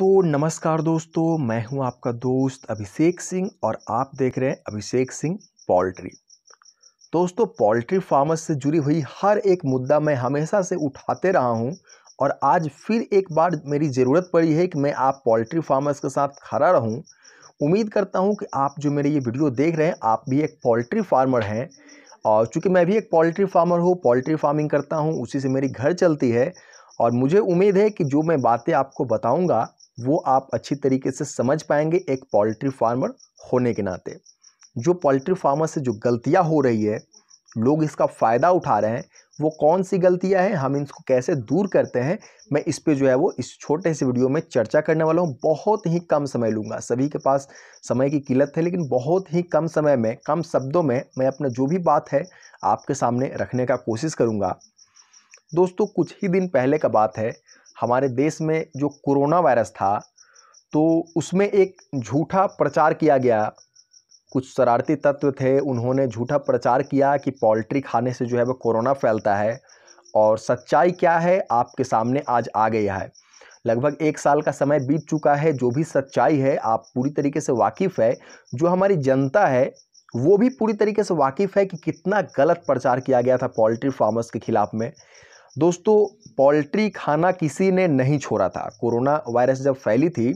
तो नमस्कार दोस्तों मैं हूं आपका दोस्त अभिषेक सिंह और आप देख रहे हैं अभिषेक सिंह पोल्ट्री दोस्तों पोल्ट्री फार्मर्स से जुड़ी हुई हर एक मुद्दा मैं हमेशा से उठाते रहा हूं और आज फिर एक बार मेरी ज़रूरत पड़ी है कि मैं आप पोल्ट्री फार्मर्स के साथ खड़ा रहूं उम्मीद करता हूं कि आप जो मेरे ये वीडियो देख रहे हैं आप भी एक पोल्ट्री फार्मर हैं और चूँकि मैं भी एक पोल्ट्री फार्मर हूँ पोल्ट्री फार्मिंग करता हूँ उसी से मेरी घर चलती है और मुझे उम्मीद है कि जो मैं बातें आपको बताऊँगा वो आप अच्छी तरीके से समझ पाएंगे एक पोल्ट्री फार्मर होने के नाते जो पोल्ट्री फार्मर से जो गलतियाँ हो रही है लोग इसका फ़ायदा उठा रहे हैं वो कौन सी गलतियाँ हैं हम इनको कैसे दूर करते हैं मैं इस पर जो है वो इस छोटे से वीडियो में चर्चा करने वाला हूँ बहुत ही कम समय लूँगा सभी के पास समय की किल्लत है लेकिन बहुत ही कम समय में कम शब्दों में मैं अपना जो भी बात है आपके सामने रखने का कोशिश करूँगा दोस्तों कुछ ही दिन पहले का बात है हमारे देश में जो कोरोना वायरस था तो उसमें एक झूठा प्रचार किया गया कुछ शरारती तत्व थे उन्होंने झूठा प्रचार किया कि पोल्ट्री खाने से जो है वो कोरोना फैलता है और सच्चाई क्या है आपके सामने आज आ गया है लगभग एक साल का समय बीत चुका है जो भी सच्चाई है आप पूरी तरीके से वाकिफ़ है जो हमारी जनता है वो भी पूरी तरीके से वाकिफ़ है कि कितना गलत प्रचार किया गया था पोल्ट्री फार्मर्स के ख़िलाफ़ में दोस्तों पोल्ट्री खाना किसी ने नहीं छोड़ा था कोरोना वायरस जब फैली थी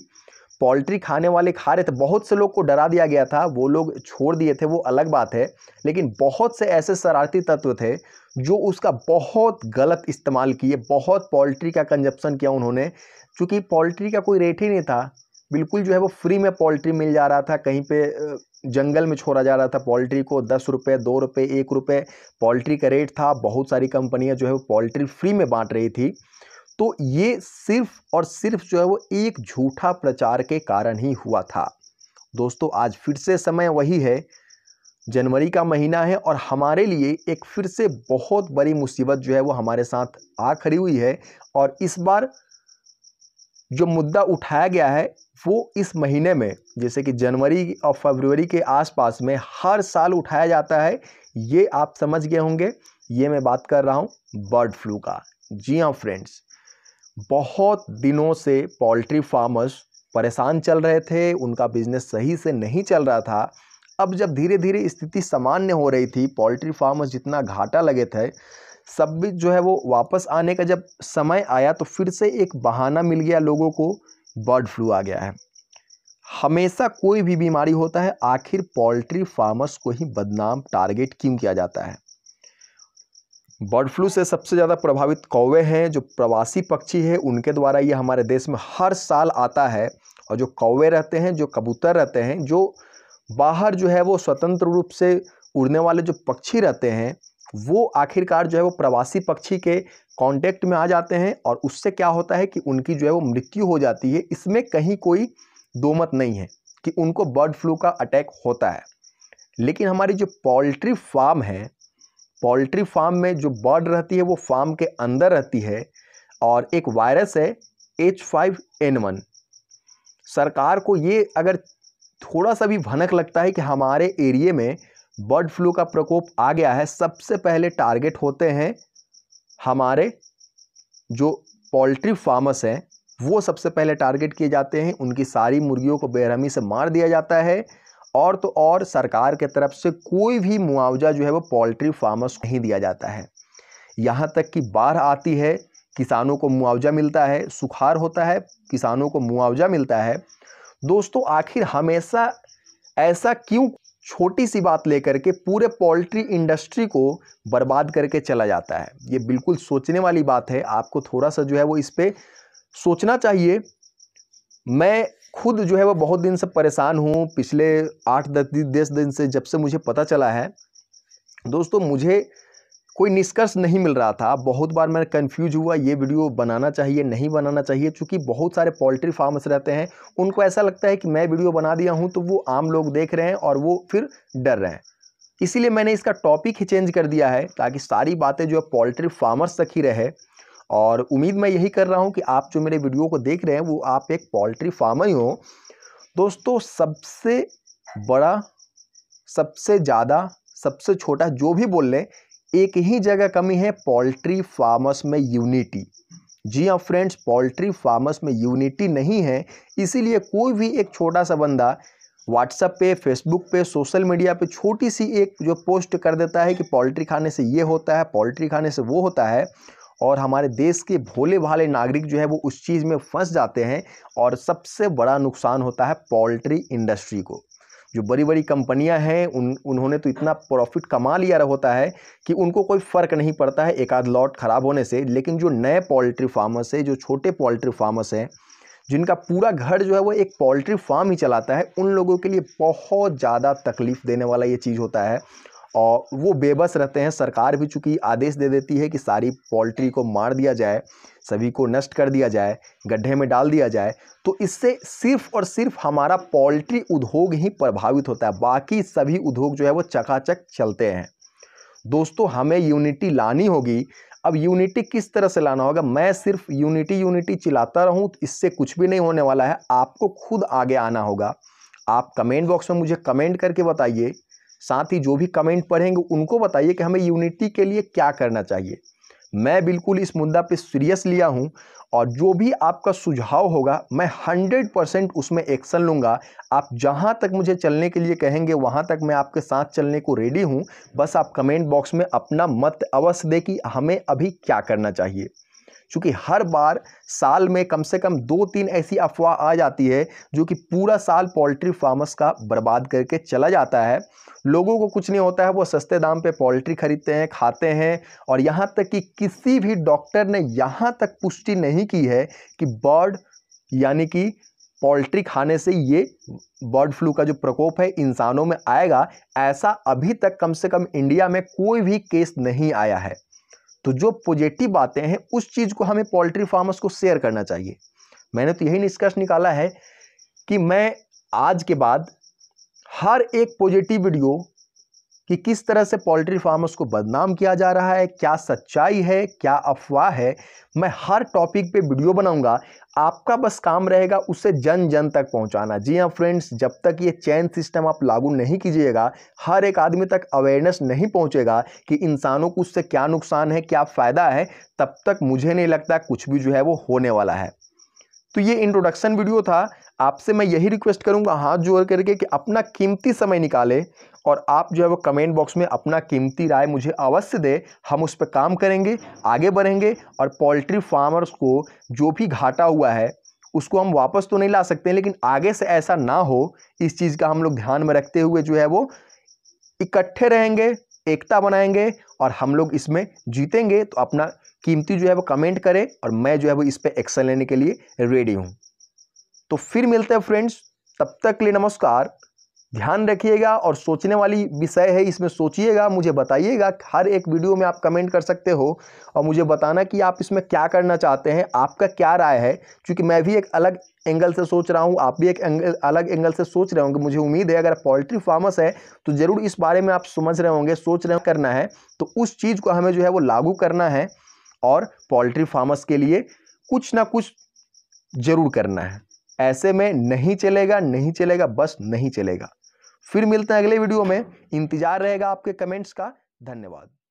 पोल्ट्री खाने वाले खा रहे थे बहुत से लोग को डरा दिया गया था वो लोग छोड़ दिए थे वो अलग बात है लेकिन बहुत से ऐसे शरारती तत्व थे जो उसका बहुत गलत इस्तेमाल किए बहुत पोल्ट्री का कंजप्शन किया उन्होंने क्योंकि पोल्ट्री का कोई रेट ही नहीं था बिल्कुल जो है वो फ्री में पोल्ट्री मिल जा रहा था कहीं पे जंगल में छोड़ा जा रहा था पोल्ट्री को दस रुपये दो रुपये एक रुपये पोल्ट्री का रेट था बहुत सारी कंपनियां जो है वो पोल्ट्री फ्री में बांट रही थी तो ये सिर्फ और सिर्फ जो है वो एक झूठा प्रचार के कारण ही हुआ था दोस्तों आज फिर से समय वही है जनवरी का महीना है और हमारे लिए एक फिर से बहुत बड़ी मुसीबत जो है वो हमारे साथ आ खड़ी हुई है और इस बार जो मुद्दा उठाया गया है वो इस महीने में जैसे कि जनवरी और फरवरी के आसपास में हर साल उठाया जाता है ये आप समझ गए होंगे ये मैं बात कर रहा हूँ बर्ड फ्लू का जी हाँ फ्रेंड्स बहुत दिनों से पोल्ट्री फार्मर्स परेशान चल रहे थे उनका बिजनेस सही से नहीं चल रहा था अब जब धीरे धीरे स्थिति सामान्य हो रही थी पोल्ट्री फार्मर्स जितना घाटा लगे थे सब्बित जो है वो वापस आने का जब समय आया तो फिर से एक बहाना मिल गया लोगों को बर्ड फ्लू आ गया है हमेशा कोई भी बीमारी होता है आखिर पोल्ट्री फार्मर्स को ही बदनाम टारगेट क्यों किया जाता है बर्ड फ्लू से सबसे ज़्यादा प्रभावित कौवे हैं जो प्रवासी पक्षी है उनके द्वारा ये हमारे देश में हर साल आता है और जो कौवे रहते हैं जो कबूतर रहते हैं जो बाहर जो है वो स्वतंत्र रूप से उड़ने वाले जो पक्षी रहते हैं वो आखिरकार जो है वो प्रवासी पक्षी के कांटेक्ट में आ जाते हैं और उससे क्या होता है कि उनकी जो है वो मृत्यु हो जाती है इसमें कहीं कोई दो मत नहीं है कि उनको बर्ड फ्लू का अटैक होता है लेकिन हमारी जो पोल्ट्री फार्म है पोल्ट्री फार्म में जो बर्ड रहती है वो फार्म के अंदर रहती है और एक वायरस है एच फाइव एन वन सरकार को ये अगर थोड़ा सा भी भनक लगता है कि हमारे एरिए में बर्ड फ्लू का प्रकोप आ गया है सबसे पहले टारगेट होते हैं हमारे जो पोल्ट्री फार्मर्स हैं वो सबसे पहले टारगेट किए जाते हैं उनकी सारी मुर्गियों को बेरहमी से मार दिया जाता है और तो और सरकार के तरफ से कोई भी मुआवजा जो है वो पोल्ट्री फार्मर्स को नहीं दिया जाता है यहाँ तक कि बाढ़ आती है किसानों को मुआवजा मिलता है सुखार होता है किसानों को मुआवजा मिलता है दोस्तों आखिर हमेशा ऐसा क्यों छोटी सी बात लेकर के पूरे पोल्ट्री इंडस्ट्री को बर्बाद करके चला जाता है ये बिल्कुल सोचने वाली बात है आपको थोड़ा सा जो है वो इस पर सोचना चाहिए मैं खुद जो है वो बहुत दिन से परेशान हूँ पिछले आठ दस दस दिन से जब से मुझे पता चला है दोस्तों मुझे कोई निष्कर्ष नहीं मिल रहा था बहुत बार मैं कंफ्यूज हुआ ये वीडियो बनाना चाहिए नहीं बनाना चाहिए क्योंकि बहुत सारे पोल्ट्री फार्मर्स रहते हैं उनको ऐसा लगता है कि मैं वीडियो बना दिया हूँ तो वो आम लोग देख रहे हैं और वो फिर डर रहे हैं इसीलिए मैंने इसका टॉपिक ही चेंज कर दिया है ताकि सारी बातें जो है पोल्ट्री फार्मर्स तक ही रहे और उम्मीद मैं यही कर रहा हूँ कि आप जो मेरे वीडियो को देख रहे हैं वो आप एक पोल्ट्री फार्मर ही हो दोस्तों सबसे बड़ा सबसे ज़्यादा सबसे छोटा जो भी बोल लें एक ही जगह कमी है पोल्ट्री फार्मर्स में यूनिटी जी हाँ फ्रेंड्स पोल्ट्री फार्मर्स में यूनिटी नहीं है इसीलिए कोई भी एक छोटा सा बंदा व्हाट्सअप पे फेसबुक पे सोशल मीडिया पे छोटी सी एक जो पोस्ट कर देता है कि पोल्ट्री खाने से ये होता है पोल्ट्री खाने से वो होता है और हमारे देश के भोले भाले नागरिक जो है वो उस चीज़ में फंस जाते हैं और सबसे बड़ा नुकसान होता है पोल्ट्री इंडस्ट्री को जो बड़ी बड़ी कंपनियां हैं उन उन्होंने तो इतना प्रॉफिट कमा लिया होता है कि उनको कोई फ़र्क नहीं पड़ता है एक आध लॉट ख़राब होने से लेकिन जो नए पोल्ट्री फार्मर्स है जो छोटे पोल्ट्री फार्मर्स हैं जिनका पूरा घर जो है वो एक पोल्ट्री फार्म ही चलाता है उन लोगों के लिए बहुत ज़्यादा तकलीफ़ देने वाला ये चीज़ होता है और वो बेबस रहते हैं सरकार भी चूँकि आदेश दे देती है कि सारी पोल्ट्री को मार दिया जाए सभी को नष्ट कर दिया जाए गड्ढे में डाल दिया जाए तो इससे सिर्फ और सिर्फ हमारा पोल्ट्री उद्योग ही प्रभावित होता है बाकी सभी उद्योग जो है वो चकाचक चलते हैं दोस्तों हमें यूनिटी लानी होगी अब यूनिटी किस तरह से लाना होगा मैं सिर्फ यूनिटी यूनिटी चिल्लाता रहूँ तो इससे कुछ भी नहीं होने वाला है आपको खुद आगे आना होगा आप कमेंट बॉक्स में मुझे कमेंट करके बताइए साथ ही जो भी कमेंट पढ़ेंगे उनको बताइए कि हमें यूनिटी के लिए क्या करना चाहिए मैं बिल्कुल इस मुद्दा पे सीरियस लिया हूँ और जो भी आपका सुझाव होगा मैं हंड्रेड परसेंट उसमें एक्शन लूँगा आप जहाँ तक मुझे चलने के लिए कहेंगे वहाँ तक मैं आपके साथ चलने को रेडी हूँ बस आप कमेंट बॉक्स में अपना मत अवश्य दे कि हमें अभी क्या करना चाहिए चूँकि हर बार साल में कम से कम दो तीन ऐसी अफवाह आ जाती है जो कि पूरा साल पोल्ट्री फार्मर्स का बर्बाद करके चला जाता है लोगों को कुछ नहीं होता है वो सस्ते दाम पे पोल्ट्री खरीदते हैं खाते हैं और यहाँ तक कि किसी भी डॉक्टर ने यहाँ तक पुष्टि नहीं की है कि बर्ड यानी कि पोल्ट्री खाने से ये बर्ड फ्लू का जो प्रकोप है इंसानों में आएगा ऐसा अभी तक कम से कम इंडिया में कोई भी केस नहीं आया है तो जो पॉजिटिव बातें हैं उस चीज़ को हमें पोल्ट्री फार्मर्स को शेयर करना चाहिए मैंने तो यही निष्कर्ष निकाला है कि मैं आज के बाद हर एक पॉजिटिव वीडियो कि किस तरह से पोल्ट्री फार्मर्स को बदनाम किया जा रहा है क्या सच्चाई है क्या अफवाह है मैं हर टॉपिक पे वीडियो बनाऊंगा आपका बस काम रहेगा उसे जन जन तक पहुंचाना जी हाँ फ्रेंड्स जब तक ये चैन सिस्टम आप लागू नहीं कीजिएगा हर एक आदमी तक अवेयरनेस नहीं पहुंचेगा कि इंसानों को उससे क्या नुकसान है क्या फ़ायदा है तब तक मुझे नहीं लगता कुछ भी जो है वो होने वाला है तो ये इंट्रोडक्शन वीडियो था आपसे मैं यही रिक्वेस्ट करूंगा हाथ जोड़ करके कि अपना कीमती समय निकाले और आप जो है वो कमेंट बॉक्स में अपना कीमती राय मुझे अवश्य दे हम उस पर काम करेंगे आगे बढ़ेंगे और पोल्ट्री फार्मर्स को जो भी घाटा हुआ है उसको हम वापस तो नहीं ला सकते लेकिन आगे से ऐसा ना हो इस चीज़ का हम लोग ध्यान में रखते हुए जो है वो इकट्ठे रहेंगे एकता बनाएंगे और हम लोग इसमें जीतेंगे तो अपना कीमती जो है वो कमेंट करें और मैं जो है वो इस पर एक्शन लेने के लिए रेडी हूँ तो फिर मिलते हैं फ्रेंड्स तब तक के लिए नमस्कार ध्यान रखिएगा और सोचने वाली विषय है इसमें सोचिएगा मुझे बताइएगा हर एक वीडियो में आप कमेंट कर सकते हो और मुझे बताना कि आप इसमें क्या करना चाहते हैं आपका क्या राय है क्योंकि मैं भी एक अलग एंगल से सोच रहा हूँ आप भी एक एंगल अलग एंगल से सोच रहे होंगे मुझे उम्मीद है अगर पोल्ट्री फार्मर्स है तो ज़रूर इस बारे में आप समझ रहे होंगे सोच रहे करना है तो उस चीज़ को हमें जो है वो लागू करना है और पोल्ट्री फार्मर्स के लिए कुछ ना कुछ ज़रूर करना है ऐसे में नहीं चलेगा नहीं चलेगा बस नहीं चलेगा फिर मिलते हैं अगले वीडियो में इंतजार रहेगा आपके कमेंट्स का धन्यवाद